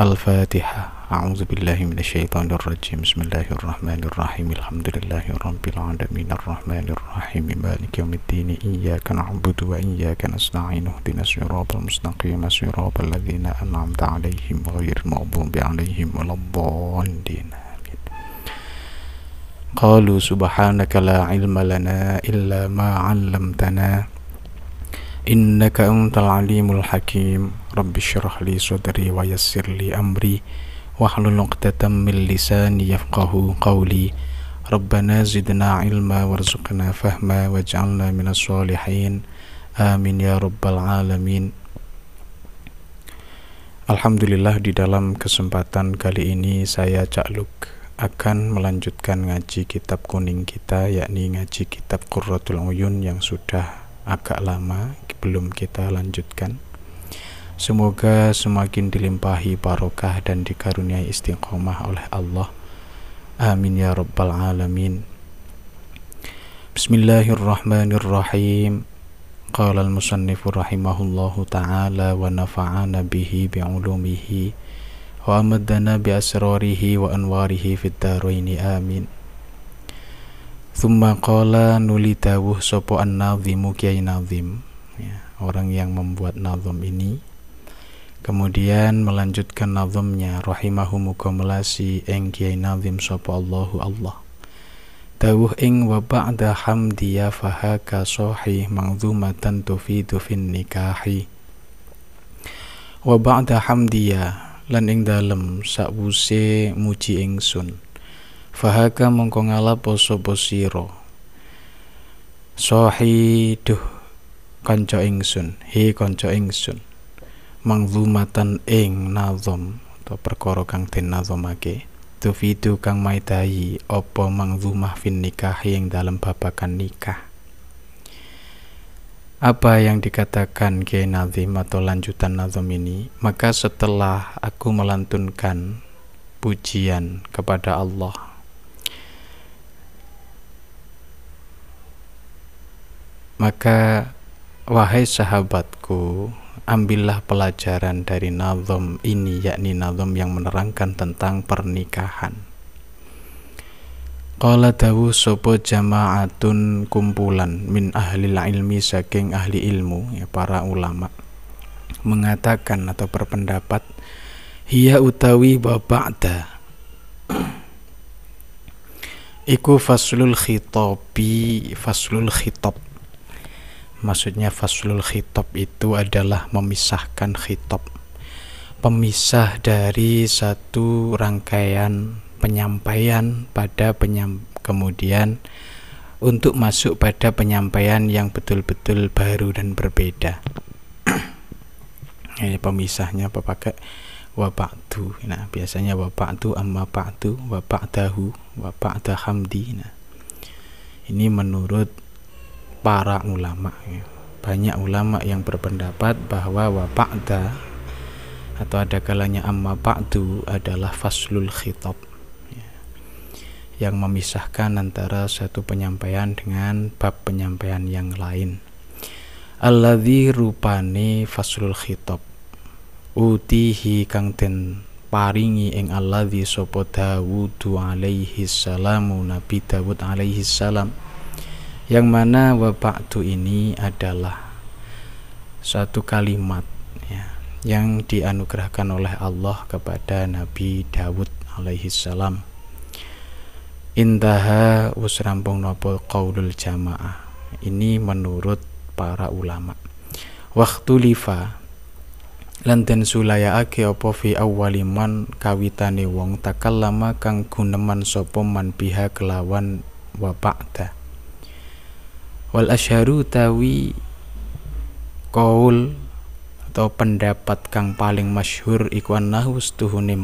الفاتحة أعوذ بالله من الشيطان الرجيم بسم الله الرحمن الرحيم الحمد لله رب العالمين الرحمن الرحيم مالك يوم الدين إياك نعبد وإياك نستعين اهدنا الصراط المستقيم صراط الذين أنعمت عليهم غير المغضوب عليهم ولا الضالين قالوا سبحانك لا علم لنا إلا ما علمتنا إنك أنت العليم الحكيم Rabbi syurah li sudri wa yassir li amri wa wahlul uqtatan min lisani yafqahu qawli Rabbana zidna ilma warzuqna fahma waj'alna minas solihin amin ya rabbal alamin Alhamdulillah di dalam kesempatan kali ini saya Cak Luk akan melanjutkan ngaji kitab kuning kita yakni ngaji kitab Qurratul Uyun yang sudah agak lama belum kita lanjutkan Semoga semakin dilimpahi barokah dan dikaruniai istiqomah oleh Allah. Amin ya rabbal alamin. Bismillahirrahmanirrahim. Qala al-musannif rahimahullahu ta'ala wa nafa'ana bihi bi'ulumihi wa amadana bi asrarihi wa anwarihi fid daraini amin. Thumma qala nulitawuh sapa an nazimu kiai nazim. ya, Orang yang membuat nazim ini kemudian melanjutkan nazamnya rahimahum mukamlasi eng kiai nazim sapa Allahu Allah Tawuh ing wa ba'da ya fahaka sohi mangzumatan tufidu fin nikahi Wa ba'da ya lan ing dalem sakwuse muji ingsun Fahaka mongko ngalapo sapa sira Sohi duh kanca ingsun hi kanca ingsun mangzumatan ing nazom atau perkara kang den nazomake tufidu kang maidahi opo mangzumah fin nikah yang dalam babakan nikah apa yang dikatakan ke Nazim atau lanjutan nazom ini maka setelah aku melantunkan pujian kepada Allah maka wahai sahabatku ambillah pelajaran dari nazom ini yakni nazom yang menerangkan tentang pernikahan Qala dawu sopo jama'atun kumpulan min ahli ilmi saking ahli ilmu ya para ulama mengatakan atau berpendapat hiya utawi wa ba'da iku faslul khitabi faslul khitab maksudnya faslul khitab itu adalah memisahkan khitab pemisah dari satu rangkaian penyampaian pada penyam kemudian untuk masuk pada penyampaian yang betul-betul baru dan berbeda ini pemisahnya apa pakai tu nah biasanya tu amma dahu bapak dahamdi nah ini menurut para ulama ya. banyak ulama yang berpendapat bahwa wapakda atau ada kalanya amma pakdu adalah faslul khitab ya. yang memisahkan antara satu penyampaian dengan bab penyampaian yang lain alladhi rupani faslul khitab utihi kang den paringi ing alladhi sopo dawudu alaihi salamu Nabi Dawud alaihi salam yang mana wabaktu ini adalah suatu kalimat ya, yang dianugerahkan oleh Allah kepada Nabi Dawud alaihi salam intaha usrampung nopo qaulul jamaah ini menurut para ulama waktu lifa lanten sulaya ake opo fi awaliman kawitane wong lama kang guneman sopo man biha kelawan wabakta wal asharu tawi kaul atau pendapat kang paling masyhur iku annahu stuhune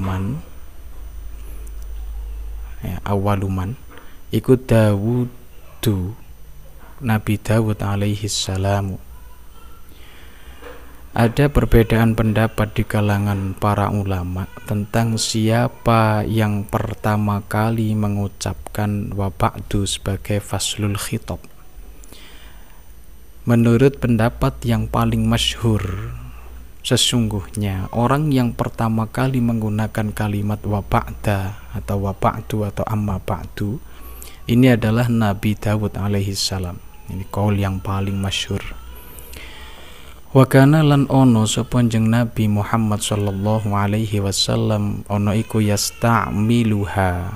ya, awaluman iku Dawudu Nabi Dawud alaihi salamu ada perbedaan pendapat di kalangan para ulama tentang siapa yang pertama kali mengucapkan wabakdu sebagai faslul khitab Menurut pendapat yang paling masyhur, sesungguhnya orang yang pertama kali menggunakan kalimat wabakda atau wabakdu atau amma ba'du ini adalah Nabi Dawud alaihi salam. Ini kaul yang paling masyhur. Wakana lan ono sepanjang Nabi Muhammad sallallahu alaihi wasallam ono iku yasta'miluha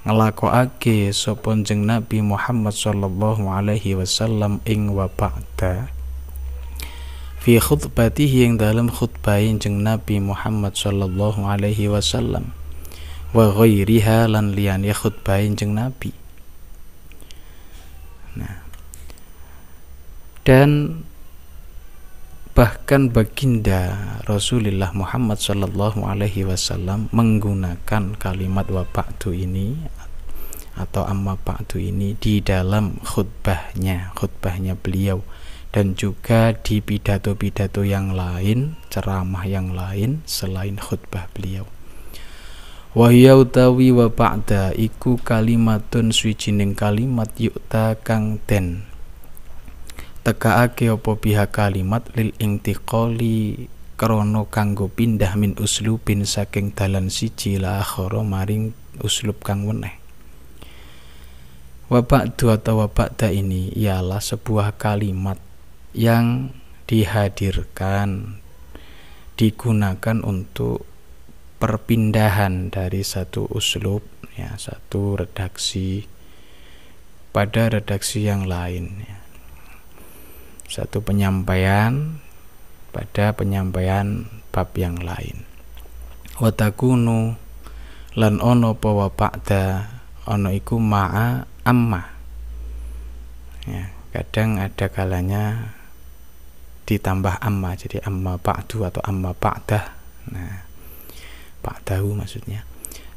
ngelakokake sapa jeneng Nabi Muhammad sallallahu alaihi wasallam ing wabakta fi khutbatihi ing dalam khutbah jeneng Nabi Muhammad sallallahu alaihi wasallam wa ghairiha lan ya khutbah jeneng Nabi nah dan bahkan baginda Rasulullah Muhammad Shallallahu Alaihi Wasallam menggunakan kalimat wapaktu ini atau amma paktu ini di dalam khutbahnya khutbahnya beliau dan juga di pidato-pidato yang lain ceramah yang lain selain khutbah beliau wahyu tawi iku kalimatun swijining kalimat yukta kang den tekaake apa pihak kalimat lil intiqali krono kanggo pindah min uslubin saking dalan siji la akhara maring uslub kang weneh wabak dua atau wabak da ini ialah sebuah kalimat yang dihadirkan digunakan untuk perpindahan dari satu uslub ya satu redaksi pada redaksi yang lain ya satu penyampaian pada penyampaian bab yang lain watakunu lan ono pawa pakda ono iku ma'a amma ya, kadang ada kalanya ditambah amma jadi amma pakdu atau amma pakda. nah pakdahu maksudnya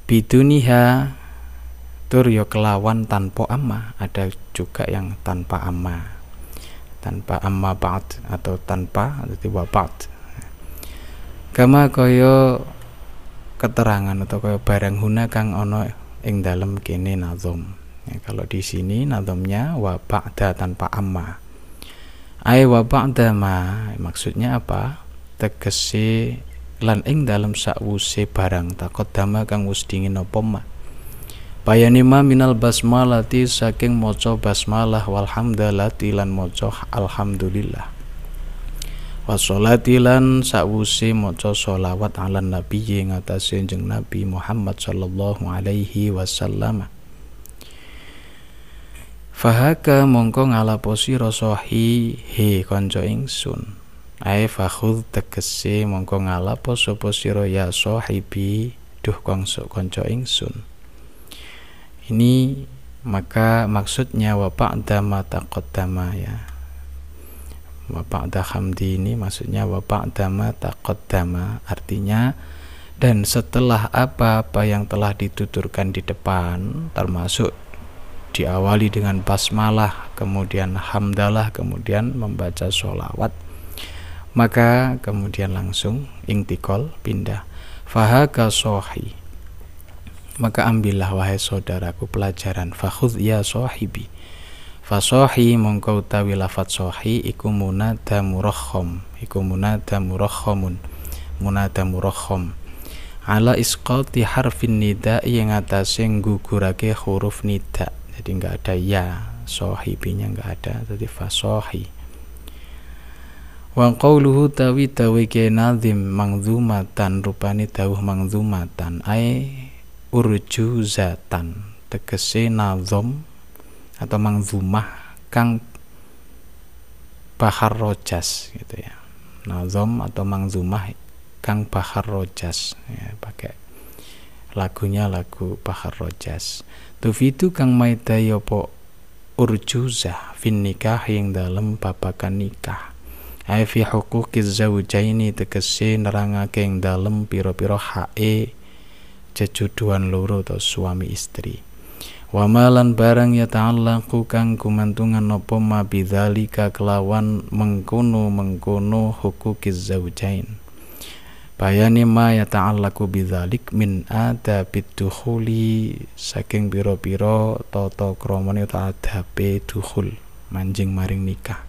biduniha tur yo kelawan tanpa amma ada juga yang tanpa amma tanpa amma ba'd atau tanpa atau tiba ba'd kama kaya keterangan atau kaya barang huna kang ono ing dalam kene nazom ya, kalau di sini nazomnya wa ba'da tanpa amma ay wa ba'da ma maksudnya apa tegese lan ing dalam sakwuse barang takut dama kang wis dingin apa mak Bayanima minal basmalati saking moco basmalah walhamdalati tilan moco alhamdulillah wasolatilan sa'wusi moco solawat ala nabi ngatasi jeng nabi Muhammad sallallahu alaihi wasallam Fahaka mongko posi rosohi he konco ingsun Ae fakhud tegesi mongko ngala posi siro ya sohibi duh kongso konco ingsun ini maka maksudnya wa ba'da takut dama ya wa ba'da hamdi ini maksudnya wa ba'da takut dama artinya dan setelah apa-apa yang telah dituturkan di depan termasuk diawali dengan basmalah kemudian hamdalah kemudian membaca sholawat maka kemudian langsung intikol pindah fahaka sohi maka ambillah wahai saudaraku pelajaran fakhudh ya sahibi fasohi mongkau utawi lafat sohi iku munada murakhom iku munada murakhomun munada murakhom ala isqati harfin nida yang atasnya gugurake huruf nida jadi nggak ada ya sohibinya nggak ada jadi fasohi Wa qawluhu tawi tawi ke nazim mangzumatan rupani tawuh mangzumatan ay urju zatan tegese nazom atau mangzumah kang bahar rojas gitu ya nazom atau mangzumah kang bahar rojas ya, pakai lagunya lagu bahar rojas tufitu kang maida yopo ya urjuza fin nikah yang dalam babakan nikah ai fi huquqi zawjaini tegese nerangake yang dalam piro-piro hae jejuduan loro atau suami istri wamalan barang ya laku kang kumantungan nopo ma bidzalika kelawan mengkono mengkono hukukiz zaujain bayani ma ya laku bidalik min ada biduhuli saking biro biro toto kromoni utawa ada biduhul manjing maring nikah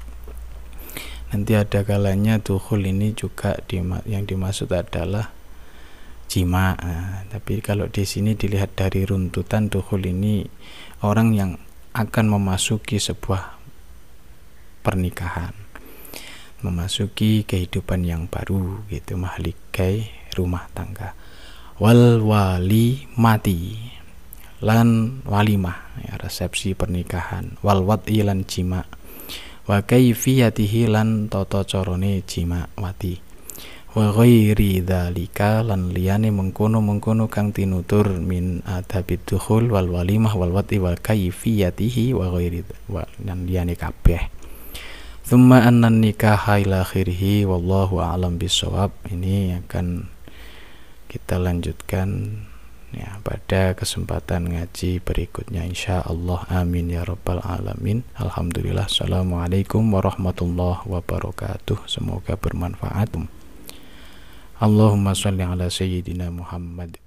nanti ada kalanya duhul ini juga yang dimaksud adalah jima nah, tapi kalau di sini dilihat dari runtutan dukhul ini orang yang akan memasuki sebuah pernikahan memasuki kehidupan yang baru gitu mahligai rumah tangga wal wali mati lan walimah ya, resepsi pernikahan wal wat'i lan jima wa kaifiyatihi lan tata carane jima wati wa ghairi dzalika lan liyane mengkono-mengkono kang tinutur min adabid dukhul wal walimah wal wati wal kayfiyatihi wa ghairi lan liyane kabeh thumma anna nikaha ila akhirih wallahu a'lam bisawab ini akan kita lanjutkan ya pada kesempatan ngaji berikutnya insya Allah amin ya rabbal alamin alhamdulillah assalamualaikum warahmatullahi wabarakatuh semoga bermanfaat Allahumma salli ala sayyidina Muhammad